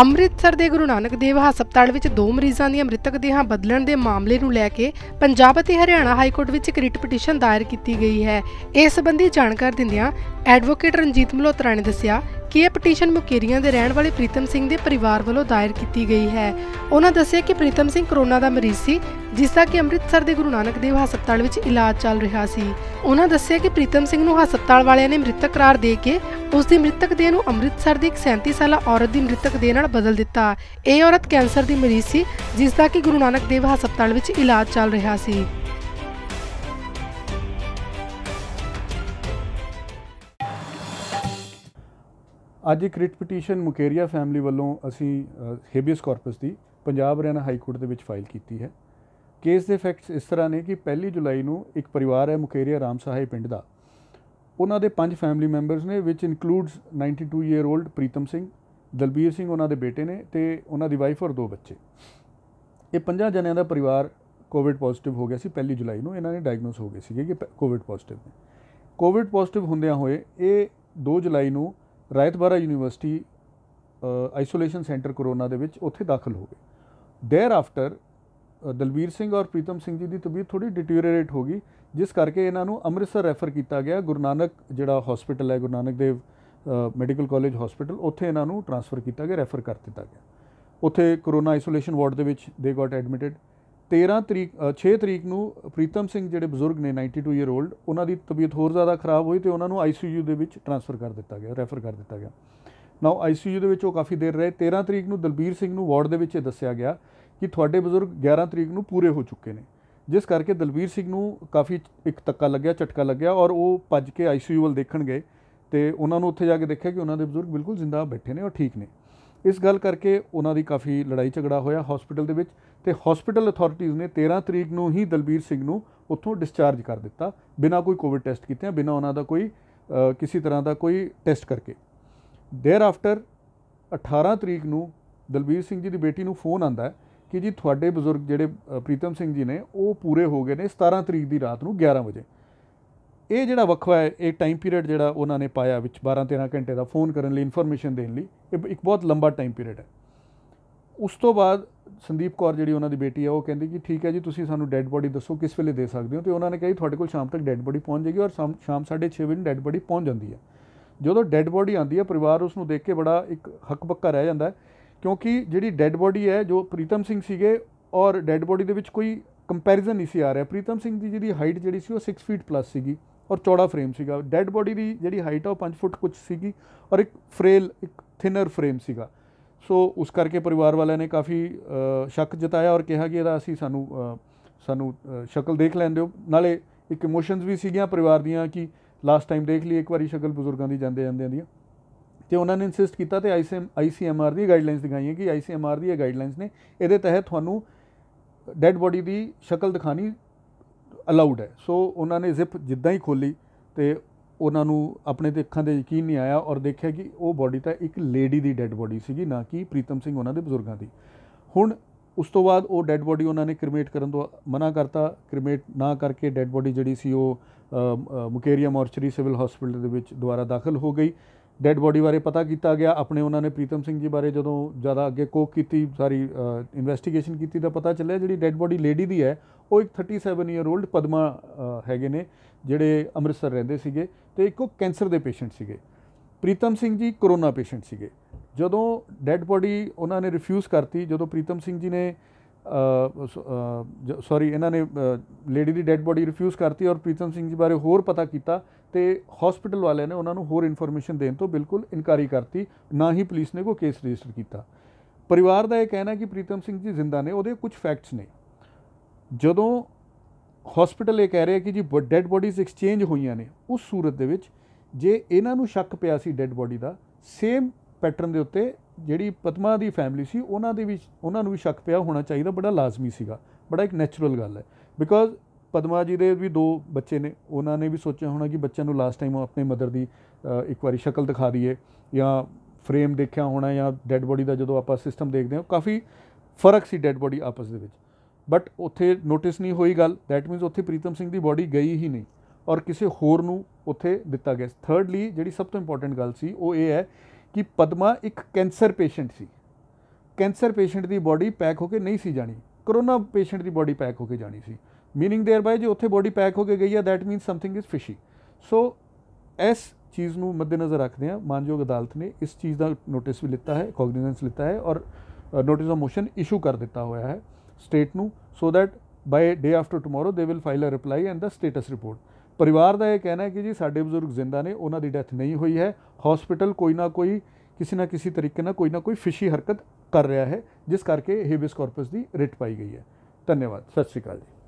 ਅੰਮ੍ਰਿਤਸਰ ਦੇ ਗੁਰੂ ਨਾਨਕ ਦੇਵ ਹਸਪਤਾਲ ਵਿੱਚ ਦੋ ਮਰੀਜ਼ਾਂ ਦੀਆਂ ਮ੍ਰਿਤਕ ਦੇਹਾਂ ਬਦਲਣ ਦੇ ਮਾਮਲੇ ਨੂੰ ਲੈ ਕੇ ਪੰਜਾਬ ਅਤੇ ਹਰਿਆਣਾ ਹਾਈ ਕੋਰਟ ਵਿੱਚ ਇੱਕ ਰਿਟ ਪਟੀਸ਼ਨ ਦਾਇਰ ਕੀਤੀ ਗਈ ਹੈ ਇਸ ਸੰਬੰਧੀ ਜਾਣਕਾਰੀ ਦਿੰਦਿਆਂ ਐਡਵੋਕੇਟ ਰਣਜੀਤ ਮਲੋਤਰਾ ਨੇ ਦੱਸਿਆ ਕਿ ਇਹ ਪਟੀਸ਼ਨ ਮੁਕੇਰੀਆਂ ਦੇ ਰਹਿਣ ਵਾਲੇ ਪ੍ਰੀਤਮ ਸਿੰਘ ਦੇ ਪਰਿਵਾਰ ਵੱਲੋਂ ਦਾਇਰ ਕੀਤੀ ਗਈ ਹੈ ਉਹਨਾਂ ਦੱਸਿਆ ਕਿ ਪ੍ਰੀਤਮ ਸਿੰਘ ਕਰੋਨਾ ਦਾ ਮਰੀਜ਼ ਸੀ ਜਿਸ ਦਾ ਕਿ ਅੰਮ੍ਰਿਤਸਰ ਦੇ ਗੁਰੂ ਨਾਨਕ ਦੇਵ ਹਸਪਤਾਲ ਵਿੱਚ ਇਲਾਜ ਚੱਲ ਰਿਹਾ ਸੀ ਉਹਨਾਂ ਦੱਸਿਆ ਕਿ ਪ੍ਰੀਤਮ ਸਿੰਘ ਨੂੰ ਹਸਪਤਾਲ ਵਾਲਿਆਂ ਨੇ ਮ੍ਰਿਤਕ ਕਰਾਰ ਦੇ ਕੇ ਉਸ ਦੀ ਮ੍ਰਿਤਕ ਦੇਹ ਨੂੰ ਅੰਮ੍ਰਿਤਸਰ ਦੀ ਇੱਕ 37 ਸਾਲਾ ਔਰਤ ਦੀ ਮ੍ਰਿਤਕ ਦੇਹ ਨਾਲ ਬਦਲ ਦਿੱਤਾ ਇਹ ਔਰਤ ਕੈਂਸਰ ਦੀ ਮਰੀਜ਼ ਸੀ ਜਿਸ ਦਾ ਕਿ ਗੁਰੂ ਨਾਨਕ ਦੇਵ ਹਸਪਤਾਲ ਵਿੱਚ ਇਲਾਜ ਚੱਲ ਰਿਹਾ ਸੀ ਅੱਜ ਇੱਕ ਰਿਟ ਪਟੀਸ਼ਨ ਮੁਕੇਰੀਆ ਫੈਮਿਲੀ ਵੱਲੋਂ ਅਸੀਂ ਹੇਬੀਅਸ ਕਾਰਪਸ ਦੀ ਪੰਜਾਬ ਹਰਿਆਣਾ ਹਾਈ ਕੋਰਟ ਦੇ ਵਿੱਚ ਫਾਈਲ ਕੀਤੀ ਹੈ ਕੇਸ ਦੇ ਫੈਕਟਸ ਇਸ ਤਰ੍ਹਾਂ ਨੇ ਕਿ 1 ਜੁਲਾਈ ਨੂੰ ਇੱਕ ਪਰਿਵਾਰ ਹੈ ਮੁਕੇਰੀਆ ਰਾਮ ਸਾਹਿਬ ਪਿੰਡ ਦਾ ਉਹਨਾਂ ਦੇ ਪੰਜ ਫੈਮਿਲੀ ਮੈਂਬਰਸ ਨੇ ਵਿਚ includes 92 year old Pritam Singh Dalbir Singh ਉਹਨਾਂ ਦੇ ਬੇਟੇ ਨੇ ਤੇ ਉਹਨਾਂ ਦੀ ਵਾਈਫ ਔਰ ਦੋ ਬੱਚੇ ਇਹ ਪੰਜਾਂ ਜਣਿਆਂ ਦਾ ਪਰਿਵਾਰ ਕੋਵਿਡ ਪੋਜ਼ਿਟਿਵ ਹੋ ਗਿਆ ਸੀ 1 ਜੁਲਾਈ ਨੂੰ ਇਹਨਾਂ ਨੇ ਡਾਇਗਨੋਸ ਹੋ ਗਏ ਸੀਗੇ ਕਿ ਕੋਵਿਡ ਪੋਜ਼ਿਟਿਵ ਨੇ ਕੋਵਿਡ ਪੋਜ਼ਿਟਿਵ ਹੁੰਦਿਆਂ ਹੋਏ ਇਹ 2 ਜੁਲਾਈ ਨੂੰ Rayat Bahra university isolation centre corona ਦੇ ਵਿੱਚ ਉੱਥੇ ਦਾਖਲ ਹੋ ਗਏ ਦੇਅਰ ਆਫਟਰ ਦਲਵੀਰ ਸਿੰਘ ਔਰ ਪ੍ਰੀਤਮ ਸਿੰਘ ਜੀ ਦੀ ਤਬੀਅਤ ਥੋੜੀ ਡਿਟੀਰੀਓਰੇਟ ਹੋ ਗਈ ਜਿਸ ਕਰਕੇ ਇਹਨਾਂ ਨੂੰ ਅੰਮ੍ਰਿਤਸਰ ਰੈਫਰ ਕੀਤਾ ਗਿਆ ਗੁਰੂ ਨਾਨਕ ਜਿਹੜਾ ਹਸਪੀਟਲ ਹੈ Guru Nanak Dev medical college hospital ਉੱਥੇ ਇਹਨਾਂ ਨੂੰ ਟ੍ਰਾਂਸਫਰ ਕੀਤਾ ਗਿਆ ਰੈਫਰ ਕਰ ਦਿੱਤਾ ਗਿਆ ਉੱਥੇ ਕੋਰੋਨਾ ਆਈਸੋਲੇਸ਼ਨ ਵਾਰਡ ਦੇ ਵਿੱਚ ਦੇ ਗਾਟ ਐਡਮਿਟਡ 13 ਤਰੀਕ 6 ਤਰੀਕ ਨੂੰ ਪ੍ਰੀਤਮ ਸਿੰਘ ਜਿਹੜੇ ਬਜ਼ੁਰਗ ਨੇ 92 ਈਅਰ 올ਡ ਉਹਨਾਂ ਦੀ ਤਬੀਅਤ ਹੋਰ ਜ਼ਿਆਦਾ ਖਰਾਬ ਹੋਈ ਤੇ ਉਹਨਾਂ ਨੂੰ ਆਈਸੀਯੂ ਦੇ ਵਿੱਚ ਟ੍ਰਾਂਸਫਰ ਕਰ ਦਿੱਤਾ ਗਿਆ ਰੈਫਰ ਕਰ ਦਿੱਤਾ ਗਿਆ ਨਾਓ ਆਈਸੀਯੂ ਦੇ ਵਿੱਚ ਉਹ ਕਾਫੀ ਦੇਰ ਰਹੇ 13 ਤਰੀਕ ਨੂੰ ਦਲਬੀਰ ਸਿੰਘ ਨੂੰ ਵਾਰਡ ਦੇ ਵਿੱਚ ਇਹ ਦੱਸਿਆ ਗਿਆ ਕਿ ਤੁਹਾਡੇ ਬਜ਼ੁਰਗ 11 ਤਰੀਕ ਨੂੰ ਪੂਰੇ ਹੋ ਚੁੱਕੇ ਨੇ ਜਿਸ ਕਰਕੇ ਦਲਬੀਰ ਸਿੰਘ ਨੂੰ ਕਾਫੀ ਇੱਕ ਤੱਕਾ ਲੱਗਿਆ ਝਟਕਾ ਲੱਗਿਆ ਔਰ ਉਹ ਭੱਜ ਕੇ ਆਈਸੀਯੂ ਵੱਲ ਦੇਖਣ ਗਏ ਤੇ ਉਹਨਾਂ ਨੂੰ ਉੱਥੇ ਜਾ ਕੇ ਦੇਖਿਆ ਕਿ ਉਹਨਾਂ ਦੇ ਬਜ਼ੁਰਗ ਬਿਲਕੁਲ ਜ਼ਿੰਦਾ ਬੈਠੇ ਨੇ ਔਰ ਠੀਕ ਨੇ ਇਸ ਗੱਲ ਕਰਕੇ ਉਹਨਾਂ ਦੀ ਕਾਫੀ ਲੜਾਈ ਝਗੜਾ ਹੋਇਆ ਹਸਪੀਟਲ ਦੇ ਵਿੱਚ ਤੇ ਹਸਪੀਟਲ ਅਥਾਰਟੀਜ਼ ਨੇ 13 ਤਰੀਕ ਨੂੰ ਹੀ ਦਲਬੀਰ ਸਿੰਘ ਨੂੰ ਉੱਥੋਂ ਡਿਸਚਾਰਜ ਕਰ ਦਿੱਤਾ ਬਿਨਾਂ ਕੋਈ ਕੋਵਿਡ ਟੈਸਟ ਕੀਤੇ ਬਿਨਾਂ ਉਹਨਾਂ ਦਾ ਕੋਈ ਕਿਸੇ ਤਰ੍ਹਾਂ ਦਾ ਕੋਈ ਟੈਸਟ ਕਰਕੇ ਦੇਰ ਆਫਟਰ 18 ਤਰੀਕ ਨੂੰ ਦਲਬੀਰ ਸਿੰਘ ਜੀ ਦੀ ਬੇਟੀ ਨੂੰ ਫੋਨ ਆਂਦਾ ਹੈ ਕਿ ਜੀ ਤੁਹਾਡੇ ਬਜ਼ੁਰਗ ਜਿਹੜੇ ਪ੍ਰੀਤਮ ਸਿੰਘ ਜੀ ਨੇ ਉਹ ਪੂਰੇ ਹੋ ਗਏ ਨੇ 17 ਤਰੀਕ ਦੀ ਰਾਤ ਨੂੰ 11 ਵਜੇ ਇਹ ਜਿਹੜਾ ਵਕਫਾ ਹੈ ਇਹ ਟਾਈਮ ਪੀਰੀਅਡ ਜਿਹੜਾ ਉਹਨਾਂ ਨੇ ਪਾਇਆ ਵਿੱਚ 12-13 ਘੰਟੇ ਦਾ ਫੋਨ ਕਰਨ ਲਈ ਇਨਫੋਰਮੇਸ਼ਨ ਦੇਣ ਲਈ ਇਹ ਇੱਕ ਬਹੁਤ ਲੰਬਾ ਟਾਈਮ ਪੀਰੀਅਡ ਹੈ ਉਸ ਤੋਂ ਬਾਅਦ ਸੰਦੀਪ ਕੌਰ ਜਿਹੜੀ ਉਹਨਾਂ ਦੀ ਬੇਟੀ ਹੈ ਉਹ ਕਹਿੰਦੀ ਕਿ ਠੀਕ ਹੈ ਜੀ ਤੁਸੀਂ ਸਾਨੂੰ ਡੈੱਡ ਬੋਡੀ ਦੱਸੋ ਕਿਸ ਵੇਲੇ ਦੇ ਸਕਦੇ ਹੋ ਤੇ ਉਹਨਾਂ ਨੇ ਕਿਹਾ ਤੁਹਾਡੇ ਕੋਲ ਸ਼ਾਮ ਤੱਕ ਡੈੱਡ ਬੋਡੀ ਪਹੁੰਚ ਜਾਏਗੀ ਔਰ ਸ਼ਾਮ 6:30 ਵਜੇ ਡੈੱਡ ਬੋਡੀ ਪਹੁੰਚ ਜਾਂਦੀ ਹੈ ਜਦੋਂ ਡੈੱਡ ਬੋਡੀ ਆਉਂਦੀ ਹੈ ਪਰਿਵਾਰ ਉਸ ਨੂੰ ਦੇਖ ਕੇ ਬੜਾ ਇੱਕ ਹੱਕਬੱਕਾ ਰਹਿ ਜਾਂਦਾ ਹੈ ਕਿਉਂਕਿ ਜਿਹੜੀ ਡੈੱਡ ਬੋਡੀ ਹੈ ਜੋ ਪ੍ਰੀਤਮ ਸਿੰਘ ਸੀਗੇ ਔਰ ਡੈੱਡ ਬੋਡੀ ਦੇ ਵਿੱਚ ਕੋਈ ਕੰਪੈਰੀਜ਼ਨ ਨਹੀਂ ਸੀ ਆ ਰਿਹਾ ਪ੍ਰੀਤਮ ਸਿੰਘ ਦੀ ਜਿਹੜੀ ਹਾਈਟ ਜਿਹੜੀ ਸੀ ਉਹ 6 ਫੀਟ ਪਲੱਸ ਸੀਗੀ ਔਰ ਚੌੜਾ ਫਰੇਮ ਸੀਗਾ ਡੈੱਡ ਬੋਡੀ ਦੀ ਜਿਹੜੀ ਹਾਈਟ ਆ ਉਹ 5 ਫੁੱਟ ਕੁਝ ਸੀਗੀ ਔਰ ਇੱਕ ਫਰੇਲ ਇੱਕ ਥਿਨਰ ਫਰੇਮ ਸੀਗਾ ਸੋ ਉਸ ਕਰਕੇ ਪਰਿਵਾਰ ਵਾਲਿਆਂ ਨੇ ਕਾਫੀ ਸ਼ੱਕ ਜਤਾਇਆ ਔਰ ਕਿਹਾ ਕਿ ਇਹਦਾ ਅਸੀਂ ਸਾਨੂੰ ਸਾਨੂੰ ਸ਼ਕਲ ਦੇਖ ਲੈਣ ਦਿਓ ਨਾਲੇ ਇੱਕ ਇਮੋਸ਼ਨਸ ਵੀ ਸੀਗੀਆਂ ਪਰਿਵਾਰ ਦੀਆਂ ਕਿ ਲਾਸਟ ਟਾਈਮ ਦੇਖ ਲਈ ਇੱਕ ਵਾਰੀ ਸ਼ਕਲ ਬਜ਼ੁਰਗਾਂ ਦੀ ਜਾਂਦੇ ਜਾਂਦੇ ਆਂਦੀਆਂ ਤੇ ਉਹਨਾਂ ਨੇ ਇਨਸਿਸਟ ਕੀਤਾ ਤੇ ਆਈਸੀਐਮ ਆਈਸੀਐਮਆਰ ਦੀ ਗਾਈਡਲਾਈਨਸ ਦਿਖਾਈਆਂ ਕਿ ਆਈਸੀਐਮਆਰ ਦੀ ਇਹ ਗਾਈਡਲਾਈਨਸ ਨੇ ਇਹਦੇ ਤਹਿਤ ਤੁਹਾਨੂੰ ਡੈੱਡ ਬੋਡੀ ਦੀ ਸ਼ਕਲ ਦਿਖਾਣੀ ਅਲਾਉਡ ਹੈ ਸੋ ਉਹਨਾਂ ਨੇ ਜ਼ਿਪ ਜਿੱਦਾਂ ਹੀ ਖੋਲੀ ਤੇ ਉਹਨਾਂ ਨੂੰ ਆਪਣੇ ਤੇ ਅੱਖਾਂ ਦੇ ਯਕੀਨ ਨਹੀਂ ਆਇਆ ਔਰ ਦੇਖਿਆ ਕਿ ਉਹ ਬੋਡੀ ਤਾਂ ਇੱਕ ਲੇਡੀ ਦੀ ਡੈੱਡ ਬੋਡੀ ਸੀਗੀ ਨਾ ਕਿ ਪ੍ਰੀਤਮ ਸਿੰਘ ਉਹਨਾਂ ਦੇ ਬਜ਼ੁਰਗਾਂ ਦੀ ਹੁਣ ਉਸ ਤੋਂ ਬਾਅਦ ਉਹ ਡੈੱਡ ਬੋਡੀ ਉਹਨਾਂ ਨੇ ਕ੍ਰਿਮੇਟ ਕਰਨ ਤੋਂ ਮਨਾ ਕਰਤਾ ਕ੍ਰਿਮੇਟ ਨਾ ਕਰਕੇ ਡੈੱਡ ਬੋਡੀ ਜਿਹੜੀ ਸੀ ਉਹ ਮੁਕੇਰੀਆ ਮੋਰਚਰੀ ਸਿਵਲ ਹਸਪੀਟਲ ਦੇ ਵਿੱਚ ਦੁਬਾਰਾ ਦਾਖਲ ਹੋ ਗਈ ਡੈਡ ਬੋਡੀ ਬਾਰੇ ਪਤਾ ਕੀਤਾ ਗਿਆ ਆਪਣੇ ਉਹਨਾਂ ਨੇ ਪ੍ਰੀਤਮ ਸਿੰਘ ਜੀ ਬਾਰੇ ਜਦੋਂ ਜ਼ਿਆਦਾ ਅੱਗੇ ਕੋਕ ਕੀਤੀ ਸਾਰੀ ਇਨਵੈਸਟੀਗੇਸ਼ਨ ਕੀਤੀ ਤਾਂ ਪਤਾ ਚੱਲਿਆ ਜਿਹੜੀ ਡੈਡ ਬੋਡੀ ਲੇਡੀ ਦੀ ਹੈ ਉਹ ਇੱਕ 37 ਇਅਰ 올ਡ ਪਦਮਾ ਹੈਗੇ ਨੇ ਜਿਹੜੇ ਅੰਮ੍ਰਿਤਸਰ ਰਹਿੰਦੇ ਸੀਗੇ ਤੇ ਇੱਕ ਉਹ ਕੈਂਸਰ ਦੇ ਪੇਸ਼ੈਂਟ ਸੀਗੇ ਪ੍ਰੀਤਮ ਸਿੰਘ ਜੀ ਕਰੋਨਾ ਪੇਸ਼ੈਂਟ ਸੀਗੇ ਜਦੋਂ ਡੈਡ ਬੋਡੀ ਉਹਨਾਂ ਨੇ ਰਿਫਿਊਜ਼ ਕਰਤੀ ਜਦੋਂ ਪ੍ਰੀਤਮ ਸਿੰਘ ਜੀ ਨੇ ਸੌਰੀ ਇਹਨਾਂ ਨੇ ਲੇਡੀ ਦੀ ਡੈਡ ਬੋਡੀ ਰਿਫਿਊਜ਼ ਕਰਤੀ ਔਰ ਪ੍ਰੀਤਮ ਸਿੰਘ ਜੀ ਬਾਰੇ ਹੋਰ ਪਤਾ ਕੀਤਾ ਤੇ ਹਸਪੀਟਲ ਵਾਲਿਆਂ ਨੇ ਉਹਨਾਂ ਨੂੰ ਹੋਰ ਇਨਫੋਰਮੇਸ਼ਨ ਦੇਣ ਤੋਂ ਬਿਲਕੁਲ ਇਨਕਾਰੀ ਕਰਤੀ ਨਾ ਹੀ ਪੁਲਿਸ ਨੇ ਕੋਈ ਕੇਸ ਰਜਿਸਟਰ ਕੀਤਾ ਪਰਿਵਾਰ ਦਾ ਇਹ ਕਹਿਣਾ ਕਿ ਪ੍ਰੀਤਮ ਸਿੰਘ ਜੀ ਜ਼ਿੰਦਾ ਨੇ ਉਹਦੇ ਕੁਝ ਫੈਕਟਸ ਨੇ ਜਦੋਂ ਹਸਪੀਟਲ ਇਹ ਕਹਿ ਰਿਹਾ ਕਿ ਜੀ ਡੈੱਡ ਬੋਡੀਜ਼ ਐਕਸਚੇਂਜ ਹੋਈਆਂ ਨੇ ਉਸ ਸੂਰਤ ਦੇ ਵਿੱਚ ਜੇ ਇਹਨਾਂ ਨੂੰ ਸ਼ੱਕ ਪਿਆ ਸੀ ਡੈੱਡ ਬੋਡੀ ਦਾ ਸੇਮ ਪੈਟਰਨ ਦੇ ਉੱਤੇ ਜਿਹੜੀ ਪਤਮਾ ਦੀ ਫੈਮਿਲੀ ਸੀ ਉਹਨਾਂ ਦੇ ਵਿੱਚ ਉਹਨਾਂ ਨੂੰ ਵੀ ਸ਼ੱਕ ਪਿਆ ਹੋਣਾ ਚਾਹੀਦਾ ਬੜਾ ਲਾਜ਼ਮੀ ਸੀਗਾ ਬੜਾ ਇੱਕ ਨੈਚੁਰਲ ਗੱਲ ਹੈ ਬਿਕੋਜ਼ ਪਦਮਾ ਜੀ ਦੇ ਵੀ ਦੋ ਬੱਚੇ ਨੇ ਉਹਨਾਂ ਨੇ ਵੀ ਸੋਚਿਆ ਹੋਣਾ ਕਿ ਬੱਚਿਆਂ ਨੂੰ ਲਾਸਟ ਟਾਈਮ ਆਪਣੇ ਮਦਰ ਦੀ ਇੱਕ ਵਾਰੀ ਸ਼ਕਲ ਦਿਖਾ ਦਈਏ ਜਾਂ ਫਰੇਮ ਦੇਖਿਆ ਹੋਣਾ ਜਾਂ ਡੈੱਡ ਬੋਡੀ ਦਾ ਜਦੋਂ ਆਪਾਂ ਸਿਸਟਮ ਦੇਖਦੇ ਹਾਂ ਕਾਫੀ ਫਰਕ ਸੀ ਡੈੱਡ ਬੋਡੀ ਆਪਸ ਦੇ ਵਿੱਚ ਬਟ ਉੱਥੇ ਨੋਟਿਸ ਨਹੀਂ ਹੋਈ ਗੱਲ ਥੈਟ ਮੀਨਸ ਉੱਥੇ ਪ੍ਰੀਤਮ ਸਿੰਘ ਦੀ ਬੋਡੀ ਗਈ ਹੀ ਨਹੀਂ ਔਰ ਕਿਸੇ ਹੋਰ ਨੂੰ ਉੱਥੇ ਦਿੱਤਾ ਗਿਆ ਥਰਡਲੀ ਜਿਹੜੀ ਸਭ ਤੋਂ ਇੰਪੋਰਟੈਂਟ ਗੱਲ ਸੀ ਉਹ ਇਹ ਹੈ ਕਿ ਪਦਮਾ ਇੱਕ ਕੈਂਸਰ ਪੇਸ਼ੈਂਟ ਸੀ ਕੈਂਸਰ ਪੇਸ਼ੈਂਟ ਦੀ ਬੋਡੀ ਪੈਕ ਹੋ ਕੇ ਨਹੀਂ ਸੀ ਜਾਣੀ ਕਰੋਨਾ ਪੇਸ਼ੈਂਟ ਦੀ ਬੋਡੀ ਪੈਕ ਹੋ ਕੇ ਜਾਣੀ ਸੀ ਮੀਨਿੰਗ देयर ਬਾਈ ਜੇ ਉੱਥੇ ਬੋਡੀ ਪੈਕ ਹੋ ਕੇ ਗਈ ਹੈ that means something is fishy so ਇਸ ਚੀਜ਼ ਨੂੰ ਮੱਦੇਨਜ਼ਰ ਰੱਖਦੇ ਆ ਮਾਨਯੋਗ ਅਦਾਲਤ ਨੇ ਇਸ ਚੀਜ਼ ਦਾ ਨੋਟਿਸ ਵੀ ਲਿੱਤਾ ਹੈ ਕੌਗਨਿਸੈਂਸ ਲਿੱਤਾ ਹੈ ਔਰ ਨੋਟਿਸ ਆਫ ਮੋਸ਼ਨ ਇਸ਼ੂ ਕਰ ਦਿੱਤਾ ਹੋਇਆ ਹੈ ਸਟੇਟ ਨੂੰ so that by day after tomorrow they will file a reply and the status report ਪਰਿਵਾਰ ਦਾ ਇਹ ਕਹਿਣਾ ਹੈ ਕਿ ਜੀ ਸਾਡੇ ਬਜ਼ੁਰਗ ਜ਼ਿੰਦਾ ਨੇ ਉਹਨਾਂ ਦੀ ਡੈਥ ਨਹੀਂ ਹੋਈ ਹੈ ਹਸਪੀਟਲ ਕੋਈ ਨਾ ਕੋਈ ਕਿਸੇ ਨਾ ਕਿਸੇ ਤਰੀਕੇ ਨਾਲ ਕੋਈ ਨਾ ਕੋਈ ਫਿਸ਼ੀ ਹਰਕਤ ਕਰ ਰਿਹਾ ਹੈ ਜਿਸ ਕਰਕੇ ਹੇਬਿਸ ਕਾਰਪਸ ਦੀ ਰਿਟ ਪਾਈ ਗਈ ਹੈ ਧੰਨਵਾਦ ਸਤਿ ਸ਼੍ਰੀ ਅਕਾਲ ਜੀ